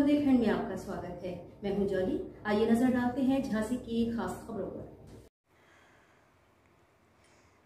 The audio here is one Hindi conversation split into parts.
बुंदेलखंड में आपका स्वागत है मैं हूं जॉली आइए नजर डालते हैं झांसी की खास खबरों पर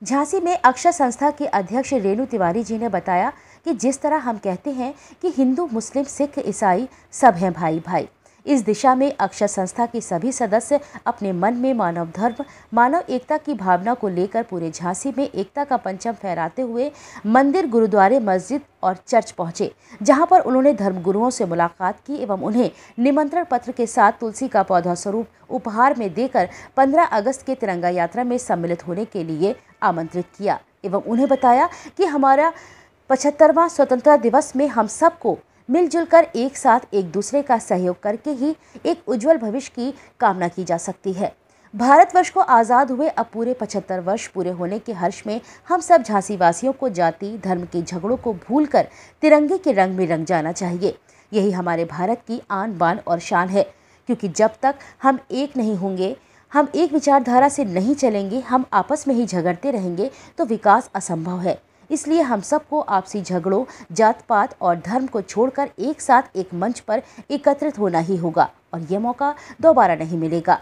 झांसी में अक्षर संस्था के अध्यक्ष रेणु तिवारी जी ने बताया कि जिस तरह हम कहते हैं कि हिंदू मुस्लिम सिख ईसाई सब हैं भाई भाई इस दिशा में अक्षर संस्था के सभी सदस्य अपने मन में मानव धर्म मानव एकता की भावना को लेकर पूरे झांसी में एकता का पंचम फहराते हुए मंदिर गुरुद्वारे मस्जिद और चर्च पहुंचे जहां पर उन्होंने धर्मगुरुओं से मुलाकात की एवं उन्हें निमंत्रण पत्र के साथ तुलसी का पौधा स्वरूप उपहार में देकर 15 अगस्त के तिरंगा यात्रा में सम्मिलित होने के लिए आमंत्रित किया एवं उन्हें बताया कि हमारा पचहत्तरवां स्वतंत्रता दिवस में हम सबको मिलजुल कर एक साथ एक दूसरे का सहयोग करके ही एक उज्जवल भविष्य की कामना की जा सकती है भारतवर्ष को आज़ाद हुए अब पूरे पचहत्तर वर्ष पूरे होने के हर्ष में हम सब झांसी वासियों को जाति धर्म के झगड़ों को भूल कर तिरंगे के रंग में रंग जाना चाहिए यही हमारे भारत की आन बान और शान है क्योंकि जब तक हम एक नहीं होंगे हम एक विचारधारा से नहीं चलेंगे हम आपस में ही झगड़ते रहेंगे तो विकास असंभव है इसलिए हम सबको आपसी झगड़ों जात पात और धर्म को छोड़कर एक साथ एक मंच पर एकत्रित होना ही होगा और यह मौका दोबारा नहीं मिलेगा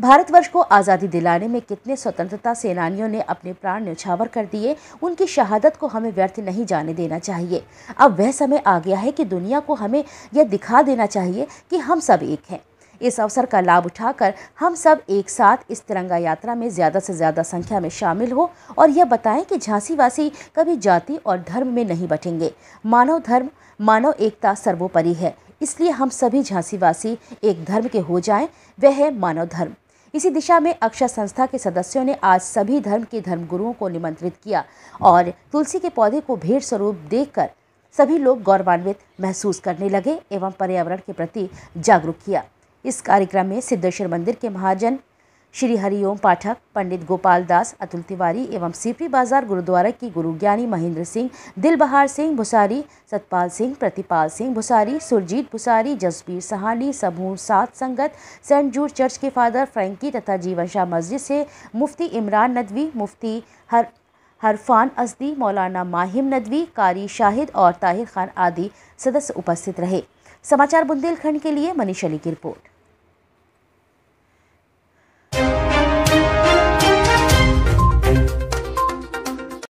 भारतवर्ष को आज़ादी दिलाने में कितने स्वतंत्रता सेनानियों ने अपने प्राण न्यौछावर कर दिए उनकी शहादत को हमें व्यर्थ नहीं जाने देना चाहिए अब वह समय आ गया है कि दुनिया को हमें यह दिखा देना चाहिए कि हम सब एक हैं इस अवसर का लाभ उठाकर हम सब एक साथ इस तिरंगा यात्रा में ज़्यादा से ज़्यादा संख्या में शामिल हो और यह बताएं कि झांसीवासी कभी जाति और धर्म में नहीं बटेंगे मानव धर्म मानव एकता सर्वोपरि है इसलिए हम सभी झांसीवासी एक धर्म के हो जाएं वह है मानव धर्म इसी दिशा में अक्षर संस्था के सदस्यों ने आज सभी धर्म के धर्मगुरुओं को निमंत्रित किया और तुलसी के पौधे को भेंट स्वरूप देखकर सभी लोग गौरवान्वित महसूस करने लगे एवं पर्यावरण के प्रति जागरूक किया इस कार्यक्रम में सिद्धेश्वर मंदिर के महाजन श्री हरिओम पाठक पंडित गोपाल दास अतुल तिवारी एवं सीपी बाजार गुरुद्वारा की गुरु ज्ञानी महेंद्र सिंह दिलबहार सिंह भुसारी सतपाल सिंह प्रतिपाल सिंह भुसारी सुरजीत भुसारी जसबीर सहानी सबू सात संगत सेंट जूर चर्च के फादर फ्रेंकी तथा जीवन शाह मस्जिद से मुफ्ती इमरान नदवी मुफ्ती हर हरफान असदी मौलाना माहिम नदवी कारी शाहिद और ताहिर खान आदि सदस्य उपस्थित रहे समाचार बुंदेलखंड के लिए मनीष अली की रिपोर्ट